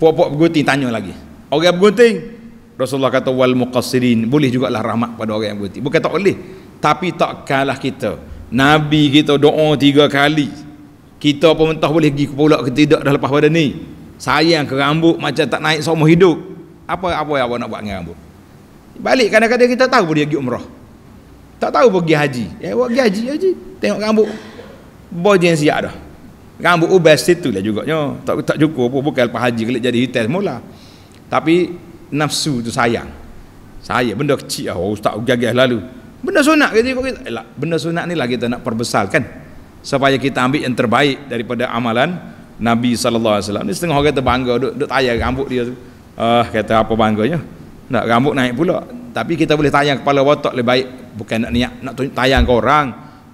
puak-puak bergunting tanya lagi. Orang bergunting, Rasulullah kata wal muqassirin boleh jugalah rahmat pada orang yang bergunting. Bukan tak boleh, tapi tak kalah kita. Nabi kita doa tiga kali. Kita apa mentah boleh pergi pula ke tidak dah lepas pada ni. Sayang ke rambut macam tak naik seumur hidup. Apa apa yang awak nak buat dengan rambut? Balik kadang-kadang kita tahu boleh pergi umrah. Tak tahu pergi haji. Ya, awak pergi haji, haji. Tengok rambut Boy jenis siap dah Rambut ubes oh, situ lah juga Tak, tak cukup pun bukan lepas haji Kelip jadi hitam mula. Tapi nafsu tu sayang Saya benda kecil lah oh, Ustaz gagah lalu Benda sunat kita, kita, lah, Benda sunat ni lah kita nak perbesarkan Supaya kita ambil yang terbaik Daripada amalan Nabi SAW Ni setengah orang kata bangga Duk, Duduk tayar rambut dia tu uh, Kata apa bangganya Nak rambut naik pula Tapi kita boleh tayang kepala watak lebih baik Bukan nak niat Nak tayang ke orang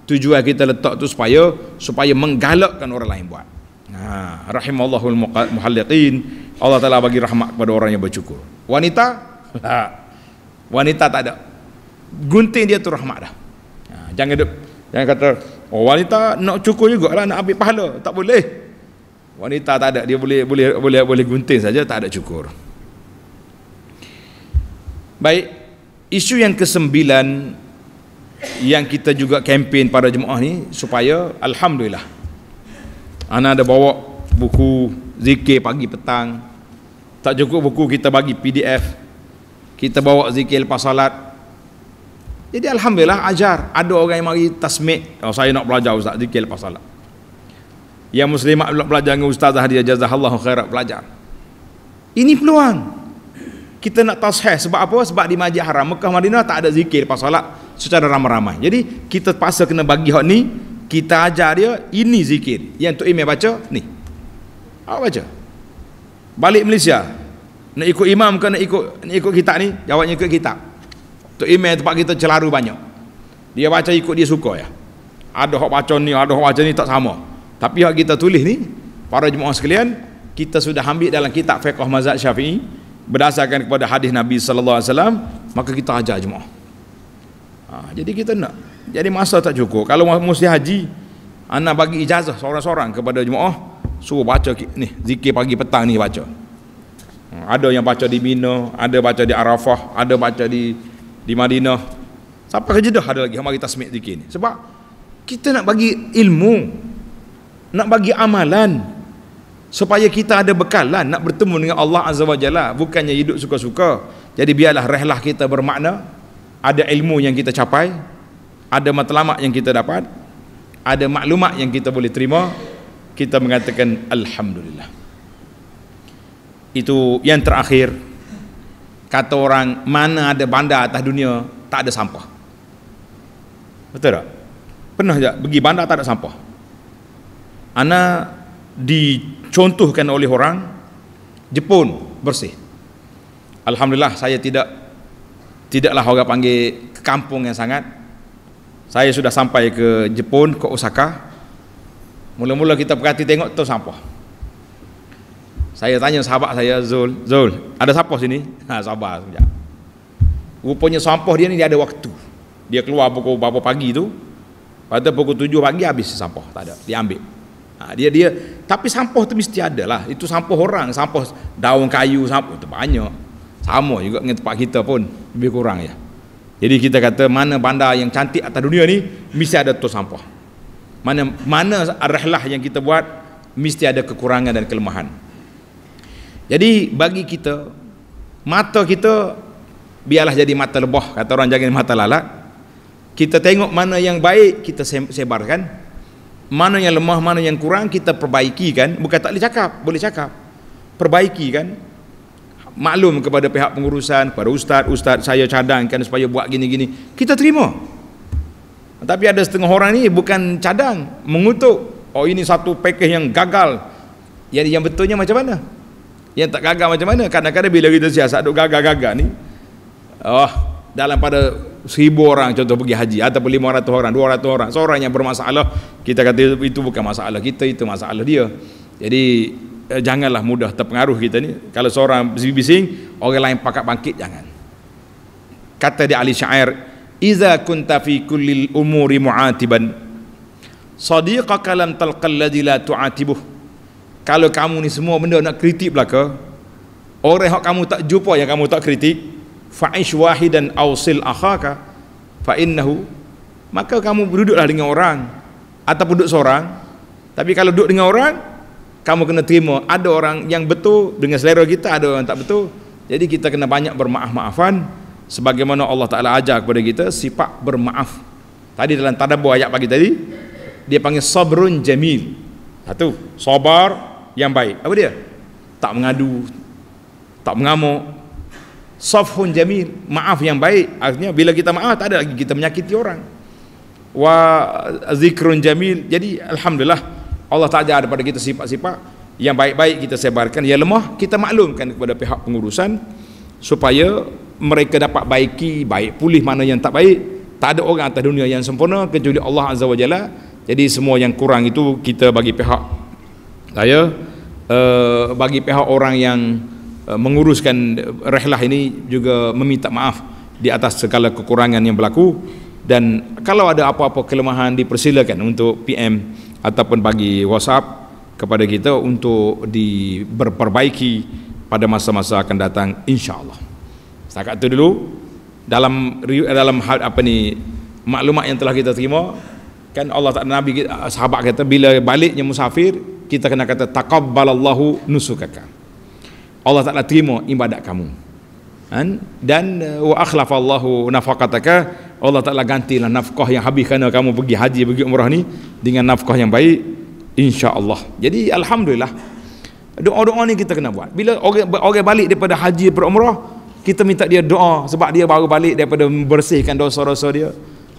tujuan kita letak tu supaya supaya menggalakkan orang lain buat. Ha, rahimallahu muhalliqin. Allah Taala bagi rahmat kepada orang yang bersyukur. Wanita? Ha, wanita tak ada. Gunting dia tu rahmat dah. Ha, jangan duk jangan kata oh, wanita nak cukur juga, lah nak ambil pahala, tak boleh. Wanita tak ada, dia boleh boleh boleh boleh gunting saja tak ada cukur. Baik, isu yang kesembilan yang kita juga kempen pada jemaah ni supaya alhamdulillah ana ada bawa buku zikir pagi petang tak cukup buku kita bagi PDF kita bawa zikir lepas salat jadi alhamdulillah ajar ada orang yang mari tasmik oh, saya nak belajar ustaz zikir lepas salat yang Muslim nak belajar dengan ustazah dia Allah khairat belajar ini peluang kita nak tasheh sebab apa sebab di majlis haram Mekah Madinah tak ada zikir lepas salat secara ramai-ramai. Jadi kita paksa kena bagi hak ni, kita ajar dia ini zikir. Yang tu Imam baca ni. Awak baca. Balik Malaysia. Nak ikut imam ke nak ikut nak ikut kitab ni? Jawabnya ikut kitab. Tu Imam tempat kita celaru banyak. Dia baca ikut dia suka ya. Ada hak baca ni, ada hak baca ni tak sama. Tapi hak kita tulis ni, para jemaah sekalian, kita sudah ambil dalam kitab fiqh mazhab Syafi'i berdasarkan kepada hadis Nabi sallallahu alaihi wasallam, maka kita ajar jemaah. Ha, jadi kita nak. Jadi masa tak cukup. Kalau mesti haji, anak bagi ijazah seorang-seorang kepada jemaah, suruh baca ni, zikir pagi petang ni baca. Ha, ada yang baca di Mina, ada baca di Arafah, ada baca di di Madinah. Sampai ke Jeddah ada lagi hari kita semik zikir ni. Sebab kita nak bagi ilmu, nak bagi amalan supaya kita ada bekalan nak bertemu dengan Allah Azza wa Jalla, bukannya hidup suka-suka. Jadi biarlah rehlah kita bermakna, ada ilmu yang kita capai ada matlamat yang kita dapat ada maklumat yang kita boleh terima kita mengatakan Alhamdulillah itu yang terakhir kata orang mana ada bandar atas dunia tak ada sampah betul tak? pernah tak pergi bandar tak ada sampah Ana dicontohkan oleh orang Jepun bersih Alhamdulillah saya tidak tidaklah orang panggil ke kampung yang sangat saya sudah sampai ke Jepun, ke Osaka mula-mula kita perhati tengok tu sampah saya tanya sahabat saya Zul, Zul ada sampah sini? *laughs* ha sabar sekejap rupanya sampah dia ni dia ada waktu dia keluar pukul berapa pagi tu pada pukul tujuh pagi habis sampah tak ada, dia ambil ha, dia dia tapi sampah tu mesti ada lah itu sampah orang, sampah daun kayu sampah itu banyak sama juga dengan tempat kita pun lebih kurang ya jadi kita kata mana bandar yang cantik atas dunia ni mesti ada tu sampah mana mana arahlah yang kita buat mesti ada kekurangan dan kelemahan jadi bagi kita mata kita biarlah jadi mata lebah kata orang jangan mata lalat kita tengok mana yang baik kita sebarkan mana yang lemah mana yang kurang kita perbaiki kan bukan tak boleh cakap boleh cakap perbaiki kan maklum kepada pihak pengurusan, kepada ustaz, ustaz saya cadangkan supaya buat gini-gini. Kita terima. Tapi ada setengah orang ni bukan cadang, mengutuk. Oh ini satu pakej yang gagal. Yang yang betulnya macam mana? Yang tak gagal macam mana? Kadang-kadang bila kita siasat duk gagal-gagal ni, oh dalam pada seribu orang contoh pergi haji ataupun lima ratus orang, dua ratus orang, seorang yang bermasalah, kita kata itu bukan masalah kita, itu masalah dia. Jadi eh, janganlah mudah terpengaruh kita ni kalau seorang bising-bising orang lain pakat bangkit jangan kata dia ahli syair iza kunta fi kulli umuri mu'atiban sadiqaka kalam talqa alladhi la tu'atibuh kalau kamu ni semua benda nak kritik belaka orang hak kamu tak jumpa yang kamu tak kritik fa'ish wahidan ausil akhaka fa innahu maka kamu duduklah dengan orang ataupun duduk seorang tapi kalau duduk dengan orang kamu kena terima ada orang yang betul dengan selera kita ada orang tak betul jadi kita kena banyak bermaaf-maafan sebagaimana Allah Ta'ala ajar kepada kita sifat bermaaf tadi dalam tadabur ayat pagi tadi dia panggil sabrun jamil satu sabar yang baik apa dia tak mengadu tak mengamuk safhun jamil maaf yang baik artinya bila kita maaf tak ada lagi kita menyakiti orang wa zikrun jamil jadi alhamdulillah Allah tak ajar kepada kita sifat-sifat yang baik-baik kita sebarkan, yang lemah kita maklumkan kepada pihak pengurusan supaya mereka dapat baiki, baik pulih mana yang tak baik. Tak ada orang atas dunia yang sempurna kecuali Allah Azza wa Jalla. Jadi semua yang kurang itu kita bagi pihak saya uh, bagi pihak orang yang uh, menguruskan rehlah ini juga meminta maaf di atas segala kekurangan yang berlaku dan kalau ada apa-apa kelemahan dipersilakan untuk PM ataupun bagi WhatsApp kepada kita untuk diperbaiki pada masa-masa akan datang insya-Allah. Setakat itu dulu dalam eh, dalam hal apa ni maklumat yang telah kita terima kan Allah Taala Nabi kita eh, sahabat kata bila baliknya musafir kita kena kata taqabbalallahu nusukaka. Allah Taala terima ibadat kamu. Kan? Dan eh, wa akhlafallahu nafaqataka Allah Ta'ala gantilah nafkah yang habis kerana kamu pergi haji, pergi umrah ni dengan nafkah yang baik insya Allah. jadi Alhamdulillah doa-doa ni kita kena buat bila orang, orang balik daripada haji daripada umrah kita minta dia doa sebab dia baru balik daripada membersihkan dosa-dosa dia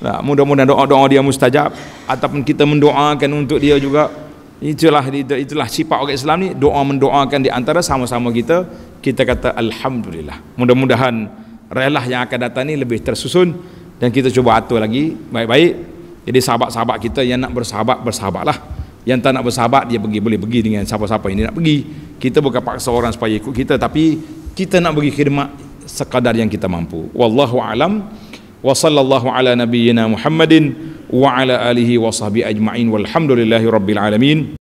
nah, mudah-mudahan doa-doa dia mustajab ataupun kita mendoakan untuk dia juga itulah itulah sifat orang Islam ni doa mendoakan di antara sama-sama kita kita kata Alhamdulillah mudah-mudahan relah yang akan datang ni lebih tersusun dan kita cuba atur lagi baik-baik jadi sahabat-sahabat kita yang nak bersahabat bersahabatlah yang tak nak bersahabat dia pergi boleh pergi dengan siapa-siapa yang dia nak pergi kita bukan paksa orang supaya ikut kita tapi kita nak bagi khidmat sekadar yang kita mampu wallahu alam wa sallallahu ala nabiyyina muhammadin wa ala alihi wa sahbihi ajma'in walhamdulillahi rabbil alamin